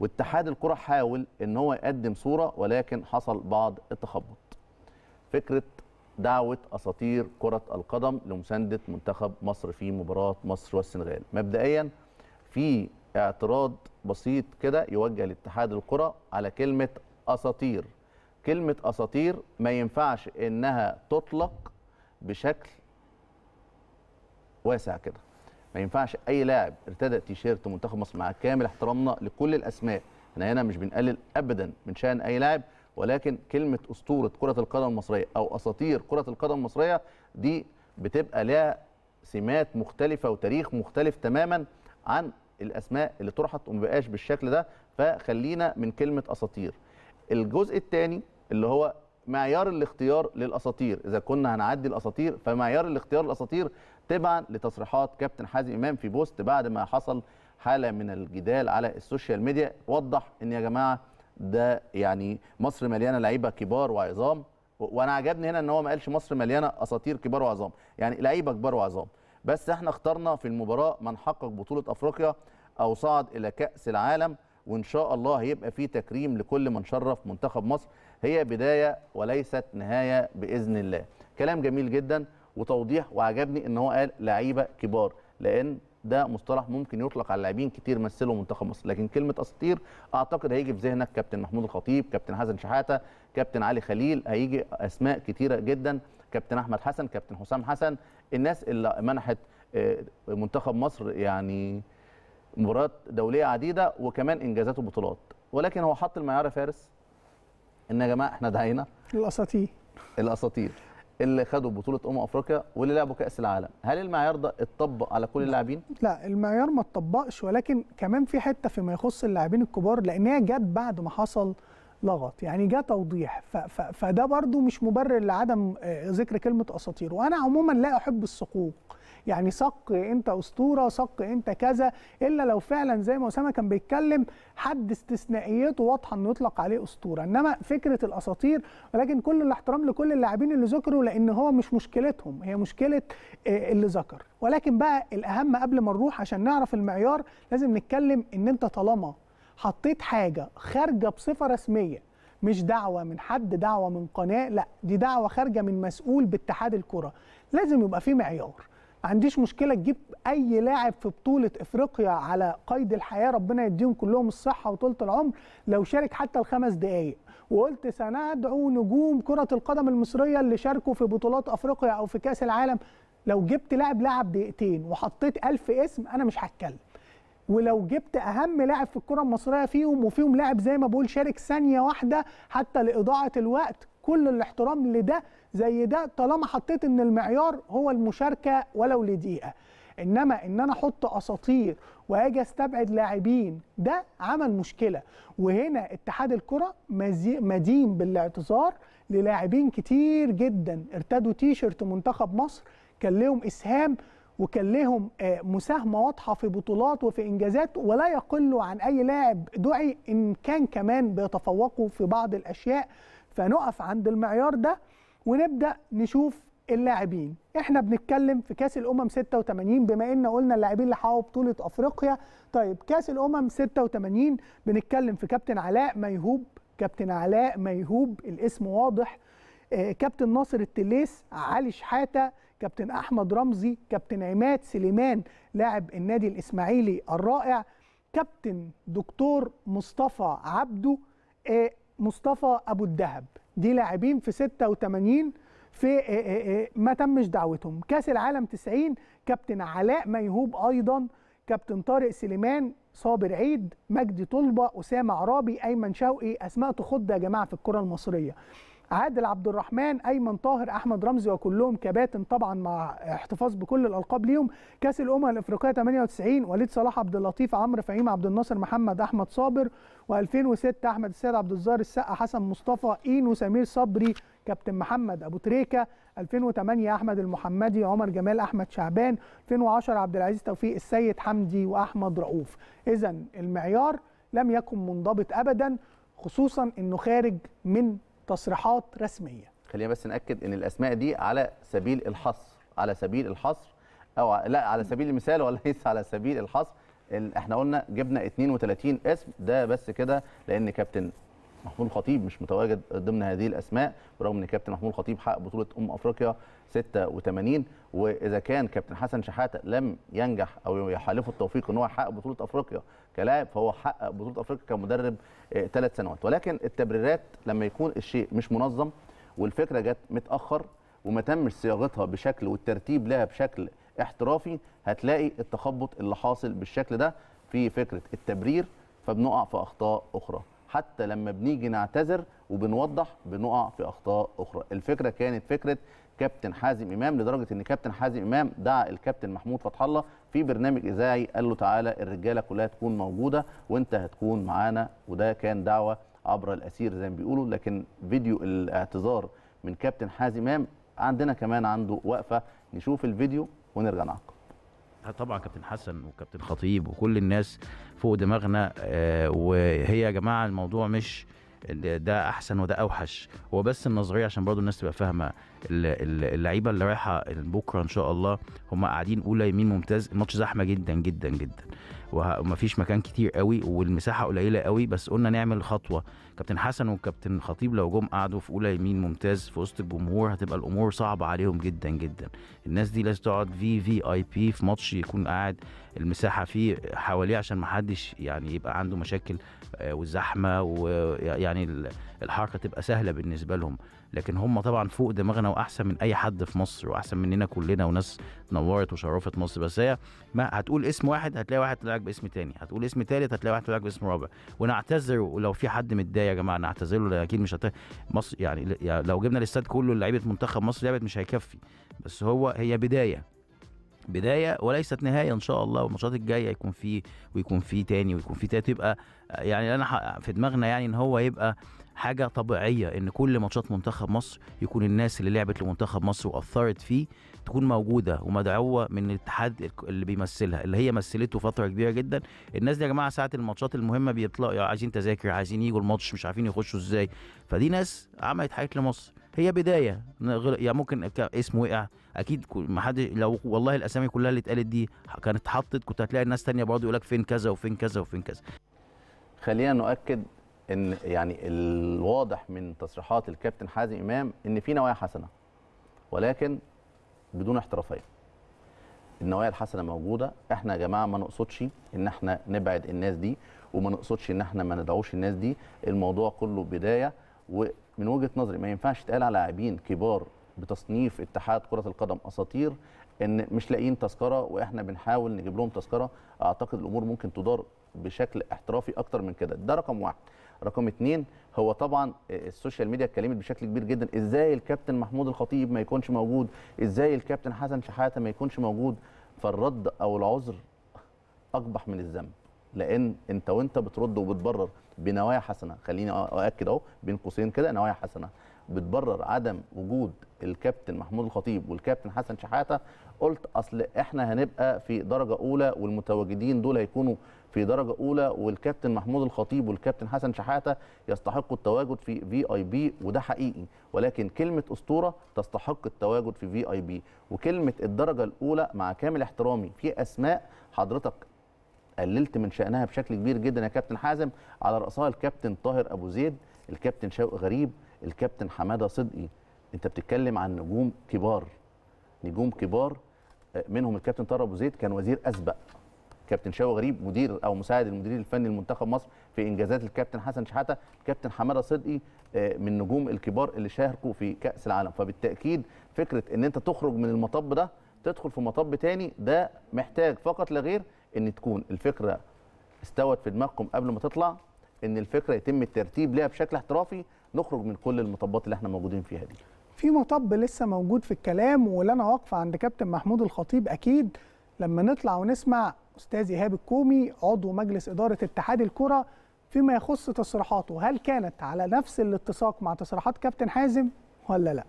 واتحاد الكره حاول ان هو يقدم صوره ولكن حصل بعض التخبط فكره دعوه اساطير كره القدم لمسانده منتخب مصر في مباراه مصر والسنغال مبدئيا في اعتراض بسيط كده يوجه لاتحاد الكره على كلمه اساطير كلمه اساطير ما ينفعش انها تطلق بشكل واسع كده ما ينفعش اي لاعب ارتدى تيشيرت منتخب مصر مع كامل احترامنا لكل الاسماء احنا هنا مش بنقلل ابدا من شان اي لاعب ولكن كلمه اسطوره كره القدم المصريه او اساطير كره القدم المصريه دي بتبقى لها سمات مختلفه وتاريخ مختلف تماما عن الاسماء اللي طرحت وما بقاش بالشكل ده فخلينا من كلمه اساطير الجزء الثاني اللي هو معيار الاختيار للاساطير اذا كنا هنعدي الاساطير فمعيار الاختيار للاساطير تبعا لتصريحات كابتن حازم امام في بوست بعد ما حصل حاله من الجدال على السوشيال ميديا وضح ان يا جماعه ده يعني مصر مليانه لعيبه كبار وعظام وانا عجبني هنا ان هو ما قالش مصر مليانه اساطير كبار وعظام يعني لعيبه كبار وعظام بس احنا اخترنا في المباراه من حقق بطوله افريقيا او صعد الى كاس العالم وان شاء الله هيبقى في تكريم لكل من شرف منتخب مصر هي بدايه وليست نهايه باذن الله كلام جميل جدا وتوضيح وعجبني ان هو قال لعيبه كبار لان ده مصطلح ممكن يطلق على لاعبين كتير مثلوا منتخب مصر لكن كلمه اساطير اعتقد هيجي في ذهنك كابتن محمود الخطيب كابتن حسن شحاته كابتن علي خليل هيجي اسماء كتيره جدا كابتن احمد حسن كابتن حسام حسن الناس اللي منحت آه، منتخب مصر يعني مباريات دوليه عديده وكمان انجازات وبطولات ولكن هو حط المعيار فارس ان يا جماعه احنا دعينا الاساطير الاساطير اللي خدوا بطوله امم افريقيا واللي لعبوا كاس العالم هل المعيار ده اتطبق على كل اللاعبين لا المعيار ما اتطبقش ولكن كمان في حته فيما يخص اللاعبين الكبار لان هي جت بعد ما حصل لغط يعني جه توضيح فده برضو مش مبرر لعدم آه، ذكر كلمه اساطير وانا عموما لا احب السقوق يعني سق انت اسطوره سق انت كذا الا لو فعلا زي ما اسامه كان بيتكلم حد استثنائيته واضحه انه يطلق عليه اسطوره انما فكره الاساطير ولكن كل الاحترام لكل اللاعبين اللي ذكروا لان هو مش مشكلتهم هي مشكله آه، اللي ذكر ولكن بقى الاهم قبل ما نروح عشان نعرف المعيار لازم نتكلم ان انت طالما حطيت حاجه خارجه بصفه رسميه مش دعوه من حد دعوه من قناه لا دي دعوه خارجه من مسؤول باتحاد الكره لازم يبقى في معيار عنديش مشكله تجيب اي لاعب في بطوله افريقيا على قيد الحياه ربنا يديهم كلهم الصحه وطولة العمر لو شارك حتى الخمس دقائق وقلت سندعو نجوم كره القدم المصريه اللي شاركوا في بطولات افريقيا او في كاس العالم لو جبت لاعب لعب دقيقتين وحطيت ألف اسم انا مش هتكلم ولو جبت اهم لاعب في الكره المصريه فيهم وفيهم لاعب زي ما بقول شارك ثانيه واحده حتى لاضاعه الوقت كل الاحترام لده زي ده طالما حطيت ان المعيار هو المشاركه ولو لدقيقه انما ان انا احط اساطير واجي استبعد لاعبين ده عمل مشكله وهنا اتحاد الكره مدين بالاعتذار للاعبين كتير جدا ارتدوا تيشرت منتخب مصر كان لهم اسهام وكان لهم آه، مساهمه واضحه في بطولات وفي انجازات ولا يقل عن اي لاعب دعي ان كان كمان بيتفوقوا في بعض الاشياء فنقف عند المعيار ده ونبدا نشوف اللاعبين احنا بنتكلم في كاس الامم 86 بما ان قلنا اللاعبين اللي حققوا بطوله افريقيا طيب كاس الامم 86 بنتكلم في كابتن علاء ميهوب كابتن علاء ميهوب الاسم واضح آه، كابتن ناصر التليس علي شحاته كابتن احمد رمزي كابتن عماد سليمان لاعب النادي الاسماعيلي الرائع كابتن دكتور مصطفى عبده آه، مصطفى ابو الدهب دي لاعبين في 86 في آه، آه، آه، ما تمش دعوتهم كاس العالم 90 كابتن علاء ميهوب ايضا كابتن طارق سليمان صابر عيد مجدي طلبه اسامه عرابي ايمن شوقي اسماء تخض يا جماعه في الكره المصريه عادل عبد الرحمن ايمن طاهر احمد رمزي وكلهم كباتن طبعا مع احتفاظ بكل الالقاب ليهم كاس الامم الافريقيه 98 وليد صلاح عبد اللطيف عمرو فهيم عبد الناصر محمد احمد صابر و2006 احمد السيد عبد الظاهر السقا حسن مصطفى اينو سمير صبري كابتن محمد ابو تريكه 2008 احمد المحمدي عمر جمال احمد شعبان 2010 عبد العزيز توفيق السيد حمدي واحمد رؤوف اذا المعيار لم يكن منضبط ابدا خصوصا انه خارج من تصريحات رسميه خلينا بس ناكد ان الاسماء دي على سبيل الحصر على سبيل الحصر او لا على سبيل المثال وليس على سبيل الحصر احنا قلنا جبنا 32 اسم ده بس كده لان كابتن محمود الخطيب مش متواجد ضمن هذه الاسماء برغم ان كابتن محمود الخطيب حقق بطوله ام افريقيا 86 واذا كان كابتن حسن شحاته لم ينجح او يحالفه التوفيق ان هو يحقق بطوله افريقيا كلاعب فهو حقق بطوله افريقيا كمدرب آه، ثلاث سنوات ولكن التبريرات لما يكون الشيء مش منظم والفكره جت متاخر وما تمش صياغتها بشكل والترتيب لها بشكل احترافي هتلاقي التخبط اللي حاصل بالشكل ده في فكره التبرير فبنقع في اخطاء اخرى حتى لما بنيجي نعتذر وبنوضح بنقع في اخطاء اخرى الفكره كانت فكره كابتن حازم امام لدرجه ان كابتن حازم امام دعا الكابتن محمود فتح الله في برنامج اذاعي قال له تعالى الرجاله كلها تكون موجوده وانت هتكون معانا وده كان دعوه عبر الاسير زي ما بيقولوا لكن فيديو الاعتذار من كابتن حازم امام عندنا كمان عنده وقفه نشوف الفيديو ونرجع نعقب آه، طبعا كابتن حسن وكابتن خطيب وكل الناس فوق دماغنا آه، وهي يا جماعه الموضوع مش ده احسن وده اوحش هو بس النظريه عشان برضو الناس تبقى فاهمه اللعيبه اللي رايحه بكره ان شاء الله هم قاعدين اولى يمين ممتاز الماتش زحمه جدا جدا جدا ومفيش مكان كتير قوي والمساحه قليله قوي بس قلنا نعمل خطوه كابتن حسن والكابتن خطيب لو جم قعدوا في اولى يمين ممتاز في وسط الجمهور هتبقى الامور صعبه عليهم جدا جدا الناس دي لازم تقعد في في اي بي في ماتش يكون قاعد المساحه فيه حواليه عشان محدش يعني يبقى عنده مشاكل آه، والزحمه ويعني الحركه تبقى سهله بالنسبه لهم لكن هم طبعا فوق دماغنا واحسن من اي حد في مصر واحسن مننا كلنا وناس نورت وشرفت مصر بس هي ما هتقول اسم واحد هتلاقي واحد طلعك باسم تاني هتقول اسم تالت هتلاقي واحد طلعك باسم رابع ونعتذر ولو في حد متضايق يا جماعه نعتذر له اكيد مش هت... مصر يعني لو جبنا الاستاد كله لعيبه منتخب مصر لعبت مش هيكفي بس هو هي بدايه بدايه وليست نهايه ان شاء الله والماتشات الجايه يكون فيه ويكون فيه تاني ويكون فيه تاني يبقى يعني انا في دماغنا يعني ان هو يبقى حاجه طبيعيه ان كل ماتشات منتخب مصر يكون الناس اللي لعبت لمنتخب مصر واثرت فيه تكون موجوده ومدعوه من الاتحاد اللي بيمثلها اللي هي مثلته فتره كبيره جدا الناس دي يا جماعه ساعه الماتشات المهمه بيطلعوا عايزين تذاكر عايزين يجوا الماتش مش عارفين يخشوا ازاي فدي ناس عملت حاجات لمصر هي بدايه يعني ممكن اسم وقع اكيد ما حد لو والله الاسامي كلها اللي اتقالت دي كانت اتحطت كنت هتلاقي الناس تانية برضه يقول لك فين كذا وفين كذا وفين كذا خلينا نؤكد ان يعني الواضح من تصريحات الكابتن حازم امام ان في نوايا حسنه ولكن بدون احترافيه النوايا الحسنه موجوده احنا يا جماعه ما نقصدش ان احنا نبعد الناس دي وما نقصدش ان احنا ما ندعوش الناس دي الموضوع كله بدايه ومن وجهه نظري ما ينفعش تقال على لاعبين كبار بتصنيف اتحاد كره القدم اساطير ان مش لاقيين تذكره واحنا بنحاول نجيب لهم تذكره اعتقد الامور ممكن تدار بشكل احترافي اكتر من كده ده رقم واحد رقم اثنين هو طبعا آه، السوشيال ميديا اتكلمت بشكل كبير جدا ازاي الكابتن محمود الخطيب ما يكونش موجود ازاي الكابتن حسن شحاته ما يكونش موجود فالرد او العذر اقبح من الذنب لان انت وانت بترد وبتبرر بنوايا حسنه خليني اؤكد اهو بين قوسين كده نوايا حسنه بتبرر عدم وجود الكابتن محمود الخطيب والكابتن حسن شحاته قلت اصل احنا هنبقى في درجه اولى والمتواجدين دول هيكونوا في درجه اولى والكابتن محمود الخطيب والكابتن حسن شحاته يستحقوا التواجد في في اي بي وده حقيقي ولكن كلمه اسطوره تستحق التواجد في في اي بي وكلمه الدرجه الاولى مع كامل احترامي في اسماء حضرتك قللت من شانها بشكل كبير جدا يا كابتن حازم على راسها الكابتن طاهر ابو زيد الكابتن شوقي غريب الكابتن حماده صدقي انت بتتكلم عن نجوم كبار نجوم كبار آه، منهم الكابتن طارق ابو زيد كان وزير اسبق كابتن شاوي غريب مدير او مساعد المدير الفني لمنتخب مصر في انجازات الكابتن حسن شحاته الكابتن حماده صدقي آه، من نجوم الكبار اللي شاركوا في كاس العالم فبالتاكيد فكره ان انت تخرج من المطب ده تدخل في مطب تاني ده محتاج فقط لا غير ان تكون الفكره استوت في دماغكم قبل ما تطلع ان الفكره يتم الترتيب لها بشكل احترافي نخرج من كل المطبات اللي احنا موجودين فيها دي في مطب لسه موجود في الكلام ولا انا واقفه عند كابتن محمود الخطيب اكيد لما نطلع ونسمع استاذ ايهاب الكومي عضو مجلس اداره اتحاد الكره فيما يخص تصريحاته هل كانت على نفس الاتساق مع تصريحات كابتن حازم ولا لا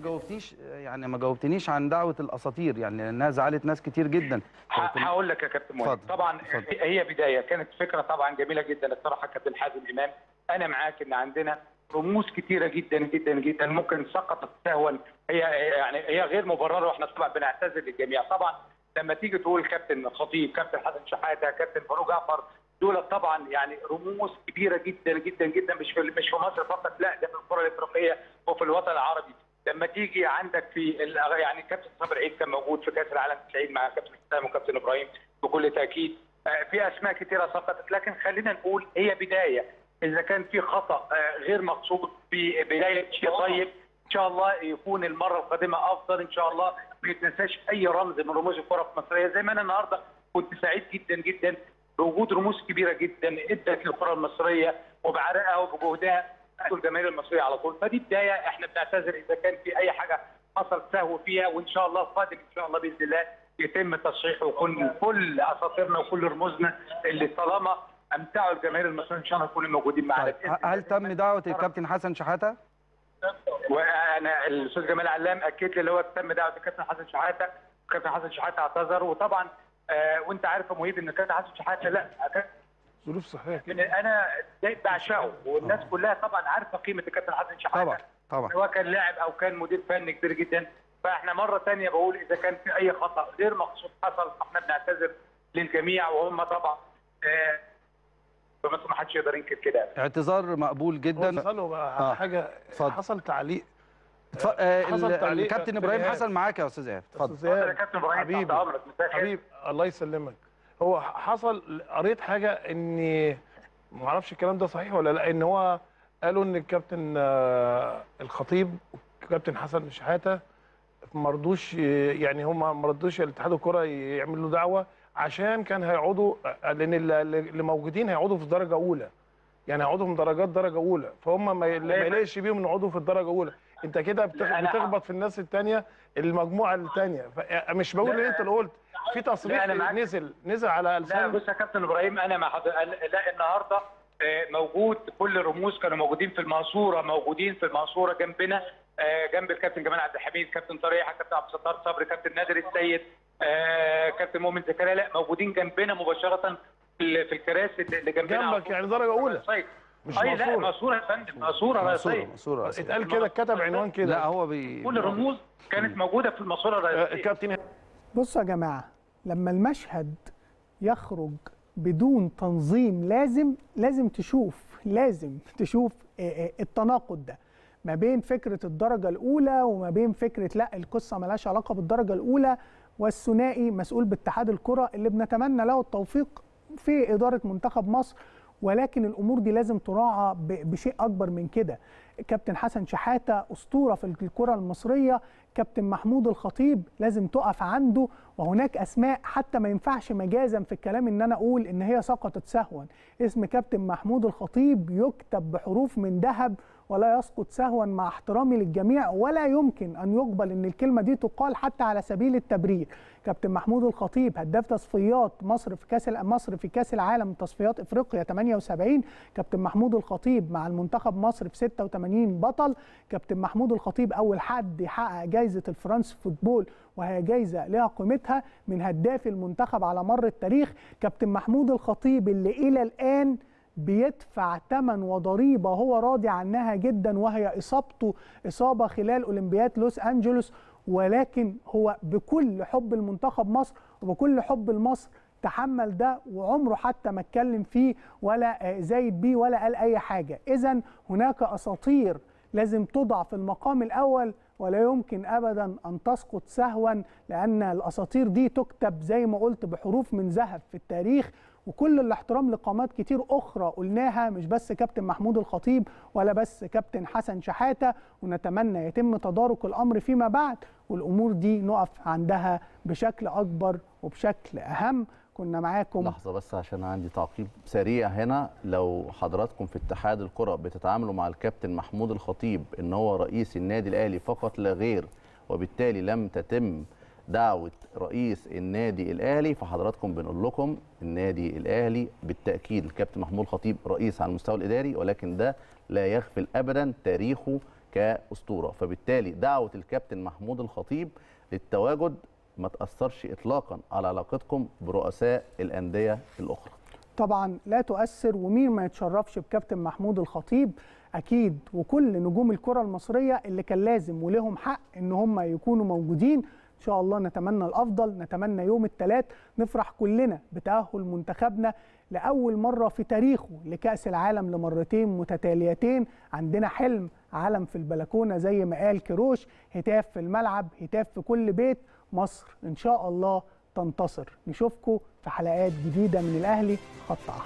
ما جاوبتنيش يعني ما جاوبتنيش عن دعوه الاساطير يعني لانها زعلت ناس كتير جدا هقول لك يا كابتن مهند طبعا فضل. هي بدايه كانت فكره طبعا جميله جدا الصراحه كابتن حازم امام انا معاك ان عندنا رموز كتيره جدا جدا جدا ممكن سقطت سهوا هي يعني هي غير مبرره واحنا طبعا بنعتذر للجميع طبعا لما تيجي تقول كابتن خطيب كابتن حسن شحاته كابتن فاروق جعفر دول طبعا يعني رموز كبيره جدا جدا جدا مش في مش في مصر فقط لا ده في الكره الافريقيه وفي الوطن العربي لما تيجي عندك في يعني كابتن صابر عيد كان موجود في كاس العالم في العيد مع كابتن حسام وكابتن ابراهيم بكل تاكيد آه، في اسماء كثيره سقطت لكن خلينا نقول هي بدايه اذا كان في خطا آه، غير مقصود في بدايه شيء طيب ان شاء الله يكون المره القادمه افضل ان شاء الله ما يتنساش اي رمز من رموز الكره في زي ما انا النهارده كنت سعيد جدا جدا بوجود رموز كبيره جدا ادت للكره المصريه وبعرقها وبجهدها تاكل الجماهير المصريه على طول فدي بدايه احنا بنعتذر اذا كان في اي حاجه حصل سهو فيها وان شاء الله القادم ان شاء الله باذن الله يتم تصحيح وكل كل اساطيرنا وكل رموزنا اللي طالما امتعوا الجماهير المصريه ان شاء الله يكونوا موجودين معانا طيب، هل تم دعوه الكابتن حسن شحاته؟ وانا الاستاذ جمال علام اكد لي اللي هو تم دعوه الكابتن حسن شحاته الكابتن حسن شحاته اعتذر وطبعا آه وانت عارف يا مهيب ان الكابتن حسن شحاته لا ظروف صحيه كده انا بعشقه والناس أوه. كلها طبعا عارفه قيمه الكابتن حسن شحاته طبعا طبعا سواء كان لاعب او كان مدير فني كبير جدا فاحنا مره ثانيه بقول اذا كان في اي خطا غير مقصود حصل احنا بنعتذر للجميع وهم طبعا فما آه، ما حدش يقدر ينكر كده اعتذار مقبول جدا هو بقى على آه. حاجه فضل. حصل تعليق ف... آه, آه، حصل تعليق الكابتن ابراهيم حصل معاك يا استاذ ايهاب اتفضل يا كابتن ابراهيم حبيبي حبيبي الله يسلمك هو حصل قريت حاجه ان ما اعرفش الكلام ده صحيح ولا لا ان هو قالوا ان الكابتن آه، الخطيب والكابتن حسن شحاته ما رضوش يعني هم ما رضوش الاتحاد الكره يعمل له دعوه عشان كان هيقعدوا آه، لان اللي موجودين هيقعدوا في درجه اولى يعني هيقعدوا من درجات درجه اولى فهم ما يلاقيش بيهم ان يقعدوا في الدرجه الاولى انت كده بتخبط في الناس الثانيه المجموعه الثانيه آه، مش بقول اللي انت اللي قلت في تصريح نزل نزل على لسان لا بص يا كابتن ابراهيم انا مع حضرتك لا النهارده آه، موجود كل الرموز كانوا موجودين في المنصوره موجودين في المنصوره جنبنا آه، جنب الكابتن جمال عبد الحميد كابتن طريحه كابتن عبد الستار صبري كابتن نادر السيد آه، كابتن مؤمن زكريا لا موجودين جنبنا مباشره في الكراسي اللي جنبنا جنبك يعني درجه اولى طيب. مش أي طيب، مصورة. لا مصورة يا فندم مصورة رئيسية مصورة اتقال كده اتكتب طيب، عنوان كده لا هو بي... كل الرموز كانت موجودة في المصورة الرئيسية كابتن بصوا يا جماعة لما المشهد يخرج بدون تنظيم لازم لازم تشوف لازم تشوف آه، آه، التناقض ده ما بين فكرة الدرجة الأولى وما بين فكرة لا القصة ملهاش علاقة بالدرجة الأولى والثنائي مسؤول باتحاد الكرة اللي بنتمنى له التوفيق في إدارة منتخب مصر ولكن الأمور دي لازم تراعى بشيء أكبر من كده كابتن حسن شحاتة أسطورة في الكرة المصرية كابتن محمود الخطيب لازم تقف عنده وهناك اسماء حتى ما ينفعش مجازا في الكلام ان انا اقول ان هي سقطت سهوا اسم كابتن محمود الخطيب يكتب بحروف من ذهب ولا يسقط سهوا مع احترامي للجميع ولا يمكن أن يقبل أن الكلمة دي تقال حتى على سبيل التبرير كابتن محمود الخطيب هداف تصفيات مصر في كاس مصر في كاس العالم تصفيات افريقيا 78 كابتن محمود الخطيب مع المنتخب مصر في 86 بطل كابتن محمود الخطيب اول حد يحقق جائزه الفرنس فوتبول وهي جايزه لها قيمتها من هداف المنتخب على مر التاريخ كابتن محمود الخطيب اللي الى الان بيدفع ثمن وضريبه هو راضي عنها جدا وهي اصابته اصابه خلال اولمبياد لوس انجلوس ولكن هو بكل حب المنتخب مصر وبكل حب المصر تحمل ده وعمره حتى ما اتكلم فيه ولا زايد بيه ولا قال اي حاجه اذا هناك اساطير لازم تضع في المقام الاول ولا يمكن ابدا ان تسقط سهوا لان الاساطير دي تكتب زي ما قلت بحروف من ذهب في التاريخ وكل الاحترام لقامات كتير اخرى قلناها مش بس كابتن محمود الخطيب ولا بس كابتن حسن شحاته ونتمنى يتم تدارك الامر فيما بعد والامور دي نقف عندها بشكل اكبر وبشكل اهم كنا معاكم لحظه بس عشان عندي تعقيب سريع هنا لو حضراتكم في اتحاد الكره بتتعاملوا مع الكابتن محمود الخطيب ان هو رئيس النادي الاهلي فقط لا غير وبالتالي لم تتم دعوه رئيس النادي الاهلي فحضراتكم بنقول لكم النادي الاهلي بالتاكيد الكابتن محمود خطيب رئيس على المستوى الاداري ولكن ده لا يغفل ابدا تاريخه كاسطوره فبالتالي دعوه الكابتن محمود الخطيب للتواجد ما تاثرش اطلاقا على علاقتكم برؤساء الانديه الاخرى طبعا لا تؤثر ومين ما يتشرفش بكابتن محمود الخطيب اكيد وكل نجوم الكره المصريه اللي كان لازم ولهم حق ان هم يكونوا موجودين ان شاء الله نتمنى الافضل نتمنى يوم الثلاث نفرح كلنا بتاهل منتخبنا لاول مره في تاريخه لكاس العالم لمرتين متتاليتين عندنا حلم علم في البلكونه زي ما قال كروش هتاف في الملعب هتاف في كل بيت مصر ان شاء الله تنتصر نشوفكم في حلقات جديده من الاهلي خط احمر